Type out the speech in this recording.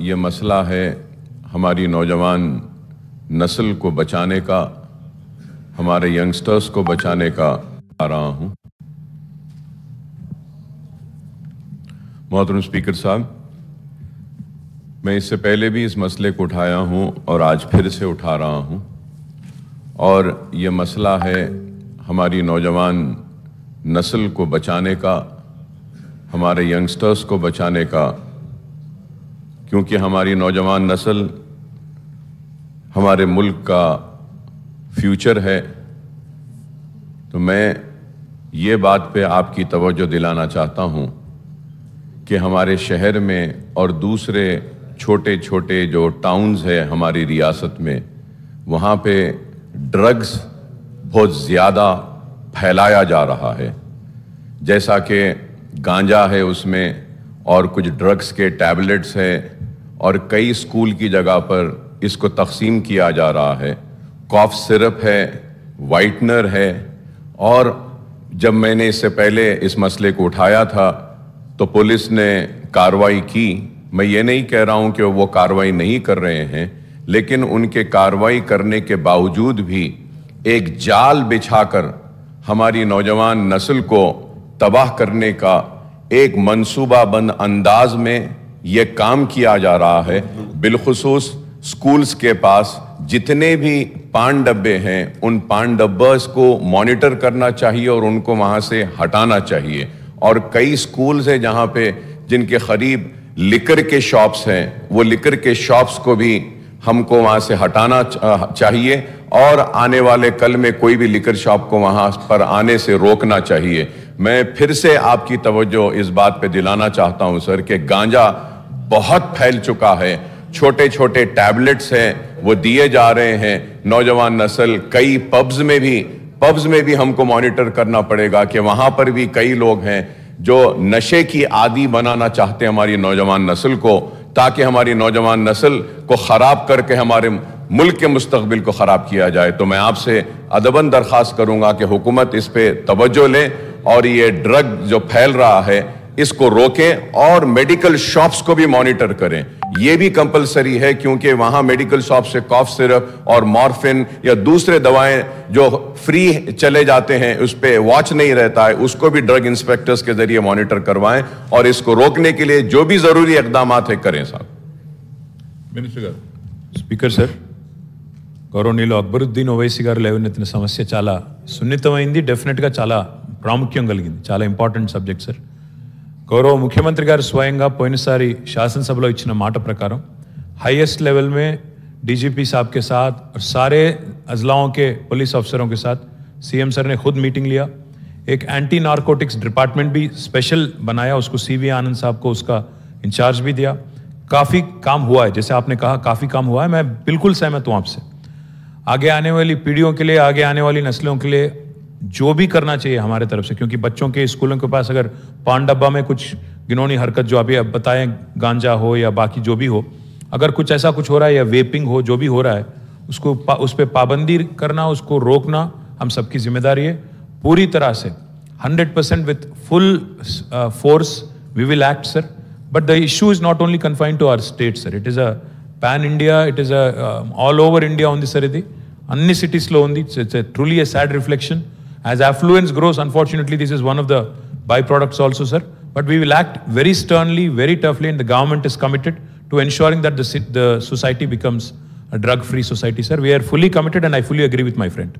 ये मसला है हमारी नौजवान नस्ल को बचाने का हमारे यंगस्टर्स को बचाने का आ रहा हूँ मोहतरम स्पीकर साहब मैं इससे पहले भी इस मसले को उठाया हूं और आज फिर से उठा रहा हूं और ये मसला है हमारी नौजवान नस्ल को बचाने का हमारे यंगस्टर्स को बचाने का क्योंकि हमारी नौजवान नस्ल हमारे मुल्क का फ्यूचर है तो मैं ये बात पे आपकी तवज्जो दिलाना चाहता हूँ कि हमारे शहर में और दूसरे छोटे छोटे जो टाउन्स है हमारी रियासत में वहाँ पे ड्रग्स बहुत ज़्यादा फैलाया जा रहा है जैसा कि गांजा है उसमें और कुछ ड्रग्स के टैबलेट्स हैं और कई स्कूल की जगह पर इसको तकसीम किया जा रहा है कॉफ सिरप है वाइटनर है और जब मैंने इससे पहले इस मसले को उठाया था तो पुलिस ने कार्रवाई की मैं ये नहीं कह रहा हूँ कि वो कार्रवाई नहीं कर रहे हैं लेकिन उनके कार्रवाई करने के बावजूद भी एक जाल बिछाकर हमारी नौजवान नस्ल को तबाह करने का एक मनसूबाबंद अंदाज में ये काम किया जा रहा है बिलखसूस स्कूल्स के पास जितने भी पान डब्बे हैं उन पान डब्बर्स को मॉनिटर करना चाहिए और उनको वहाँ से हटाना चाहिए और कई स्कूल्स हैं जहाँ पे जिनके करीब लिकर के शॉप्स हैं वो लिकर के शॉप्स को भी हमको वहाँ से हटाना चाहिए और आने वाले कल में कोई भी लिकर शॉप को वहाँ पर आने से रोकना चाहिए मैं फिर से आपकी तवज्जो इस बात पे दिलाना चाहता हूँ सर कि गांजा बहुत फैल चुका है छोटे छोटे टैबलेट्स हैं वो दिए जा रहे हैं नौजवान नस्ल कई पब्स में भी पब्स में भी हमको मॉनिटर करना पड़ेगा कि वहां पर भी कई लोग हैं जो नशे की आदि बनाना चाहते हैं हमारी नौजवान नस्ल को ताकि हमारी नौजवान नस्ल को ख़राब करके हमारे मुल्क के मुस्तबिल को ख़राब किया जाए तो मैं आपसे अदबन दरख्वास्त करूंगा कि हुकूमत इस पर तोज्जो लें और ये ड्रग जो फैल रहा है इसको रोकें और मेडिकल शॉप्स को भी मॉनिटर करें यह भी कंपलसरी है क्योंकि वहां मेडिकल शॉप से कॉफ सिरप और मॉर्फिन या दूसरे दवाएं जो फ्री चले जाते हैं उस पर वॉच नहीं रहता है उसको भी ड्रग इंस्पेक्टर्स के जरिए मॉनिटर करवाएं और इसको रोकने के लिए जो भी जरूरी इकदाम है करें साहब స్పీకర్ సార్ గౌరవనీయులు అక్బరుద్దీన్ ఓవైసీ గారు समस्या चला చాలా సున్నితమైంది चला చాలా ప్రాముఖ్యం కలిగింది చాలా ఇంపార్టెంట్ సబ్జెక్ట్ गौरव मुख्यमंत्री गार स्वयं స్వయంగా పోయినసారి శాసనసభలో इच्छा माट प्रकार हाईएस्ट लेवल में डीजीपी साहब के साथ और सारे अजलाओं के पुलिस अफसरों के साथ सीएम सर ने खुद मीटिंग लिया एक एंटी नारकोटिक्स डिपार्टमेंट भी स्पेशल बनाया उसको सीवी आनंद साहब को उसका इंचार्ज भी दिया काफ़ी काम हुआ है जैसे आपने कहा काफ़ी काम हुआ है मैं बिल्कुल सहमत हूँ आपसे आगे आने वाली पीढ़ियों के लिए आगे आने वाली नस्लों के लिए जो भी करना चाहिए हमारे तरफ से क्योंकि बच्चों के स्कूलों के पास अगर पान डब्बा में कुछ गिनोनी हरकत जो अभी बताएं गांजा हो या बाकी जो भी हो अगर कुछ ऐसा कुछ हो रहा है या वेपिंग हो जो भी हो रहा है उसको उस पर पाबंदी करना उसको रोकना हम सबकी जिम्मेदारी है पूरी तरह से hundred percent with full force we will act sir but the issue is not only confined to our state sir it is a pan India it is a over India India ఉంది sir ఇది అన్ని సిటీస్లో ఉంది it's it's truly a sad reflection As affluence grows, unfortunately, this is one of the byproducts also, sir. But we will act very sternly, very toughly, and the government is committed to ensuring that the, the society becomes a drug-free society, sir. We are fully committed, and I fully agree with my friend.